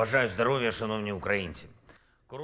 Бажаю здоровья, шановні українці.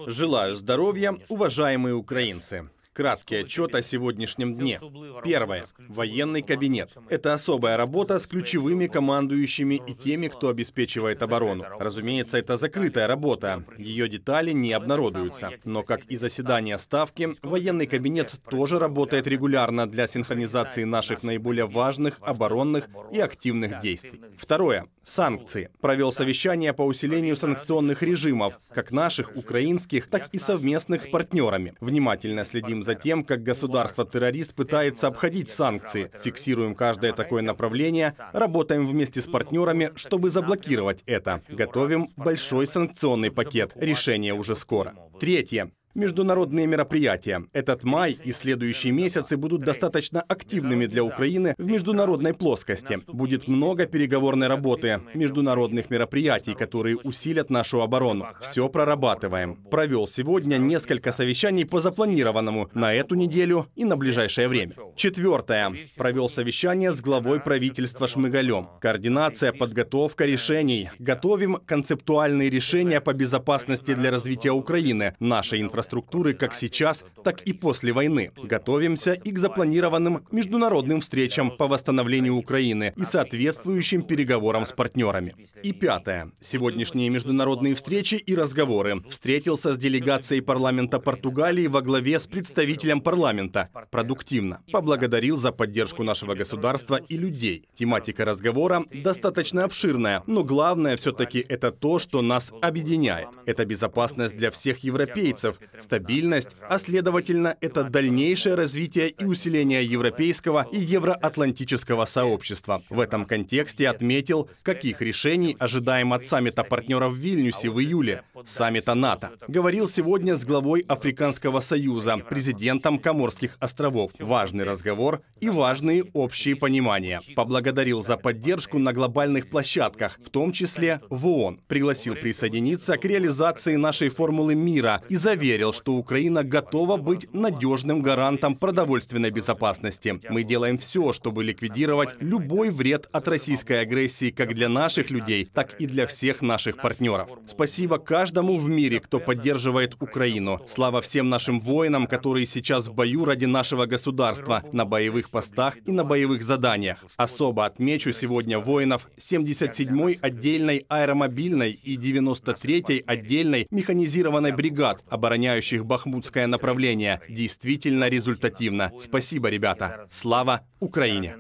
Желаю здоровья, уважаемые украинцы. Краткий отчет о сегодняшнем дне. Первое. Военный кабинет. Это особая работа с ключевыми командующими и теми, кто обеспечивает оборону. Разумеется, это закрытая работа. Ее детали не обнародуются. Но как и заседание Ставки, военный кабинет тоже работает регулярно для синхронизации наших наиболее важных оборонных и активных действий. Второе. Санкции. Провел совещание по усилению санкционных режимов, как наших, украинских, так и совместных с партнерами. Внимательно следим за тем, как государство-террорист пытается обходить санкции. Фиксируем каждое такое направление, работаем вместе с партнерами, чтобы заблокировать это. Готовим большой санкционный пакет. Решение уже скоро. Третье. Международные мероприятия. Этот май и следующие месяцы будут достаточно активными для Украины в международной плоскости. Будет много переговорной работы, международных мероприятий, которые усилят нашу оборону. Все прорабатываем. Провел сегодня несколько совещаний по запланированному на эту неделю и на ближайшее время. Четвертое. Провел совещание с главой правительства Шмыгалем. Координация, подготовка решений. Готовим концептуальные решения по безопасности для развития Украины, нашей инфраструктуры инфраструктуры как сейчас, так и после войны. Готовимся и к запланированным международным встречам по восстановлению Украины и соответствующим переговорам с партнерами. И пятое. Сегодняшние международные встречи и разговоры. Встретился с делегацией парламента Португалии во главе с представителем парламента. Продуктивно. Поблагодарил за поддержку нашего государства и людей. Тематика разговора достаточно обширная, но главное все-таки это то, что нас объединяет. Это безопасность для всех европейцев, стабильность, а следовательно, это дальнейшее развитие и усиление европейского и евроатлантического сообщества. В этом контексте отметил, каких решений ожидаем от саммита партнеров в Вильнюсе а в июле, саммита НАТО. Говорил сегодня с главой Африканского союза, президентом Коморских островов. Важный разговор и важные общие понимания. Поблагодарил за поддержку на глобальных площадках, в том числе в ООН. Пригласил присоединиться к реализации нашей формулы мира и заверил, верил, что Украина готова быть надежным гарантом продовольственной безопасности. Мы делаем все, чтобы ликвидировать любой вред от российской агрессии как для наших людей, так и для всех наших партнеров. Спасибо каждому в мире, кто поддерживает Украину. Слава всем нашим воинам, которые сейчас в бою ради нашего государства, на боевых постах и на боевых заданиях. Особо отмечу сегодня воинов 77-й отдельной аэромобильной и 93-й отдельной механизированной бригад обороняющих обороняющих бахмутское направление, действительно результативно. Спасибо, ребята. Слава Украине!